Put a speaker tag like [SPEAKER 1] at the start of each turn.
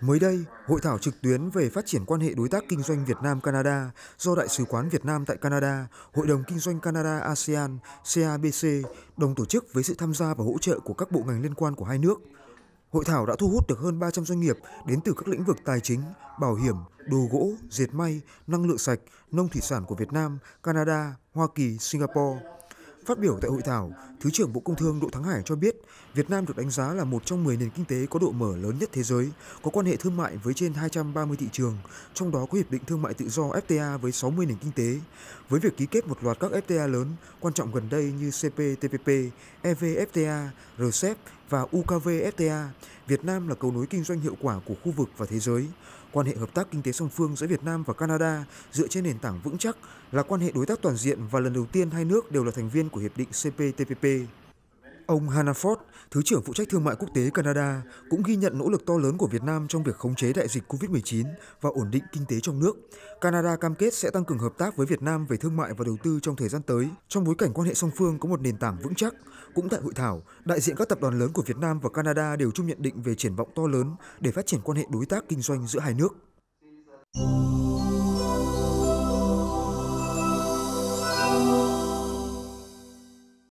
[SPEAKER 1] Mới đây, hội thảo trực tuyến về phát triển quan hệ đối tác kinh doanh Việt Nam Canada do Đại sứ quán Việt Nam tại Canada, Hội đồng kinh doanh Canada ASEAN (CABC) đồng tổ chức với sự tham gia và hỗ trợ của các bộ ngành liên quan của hai nước. Hội thảo đã thu hút được hơn 300 doanh nghiệp đến từ các lĩnh vực tài chính, bảo hiểm, đồ gỗ, dệt may, năng lượng sạch, nông thủy sản của Việt Nam, Canada, Hoa Kỳ, Singapore. Phát biểu tại hội thảo, Thứ trưởng Bộ Công Thương Đỗ Thắng Hải cho biết, Việt Nam được đánh giá là một trong 10 nền kinh tế có độ mở lớn nhất thế giới, có quan hệ thương mại với trên 230 thị trường, trong đó có hiệp định thương mại tự do FTA với 60 nền kinh tế. Với việc ký kết một loạt các FTA lớn quan trọng gần đây như CPTPP, EVFTA, RCEP, và UKVFTA, Việt Nam là cầu nối kinh doanh hiệu quả của khu vực và thế giới. Quan hệ hợp tác kinh tế song phương giữa Việt Nam và Canada dựa trên nền tảng vững chắc là quan hệ đối tác toàn diện và lần đầu tiên hai nước đều là thành viên của hiệp định CPTPP. Ông Hanaford, Thứ trưởng phụ trách thương mại quốc tế Canada, cũng ghi nhận nỗ lực to lớn của Việt Nam trong việc khống chế đại dịch COVID-19 và ổn định kinh tế trong nước. Canada cam kết sẽ tăng cường hợp tác với Việt Nam về thương mại và đầu tư trong thời gian tới, trong bối cảnh quan hệ song phương có một nền tảng vững chắc. Cũng tại hội thảo, đại diện các tập đoàn lớn của Việt Nam và Canada đều chung nhận định về triển vọng to lớn để phát triển quan hệ đối tác kinh doanh giữa hai nước.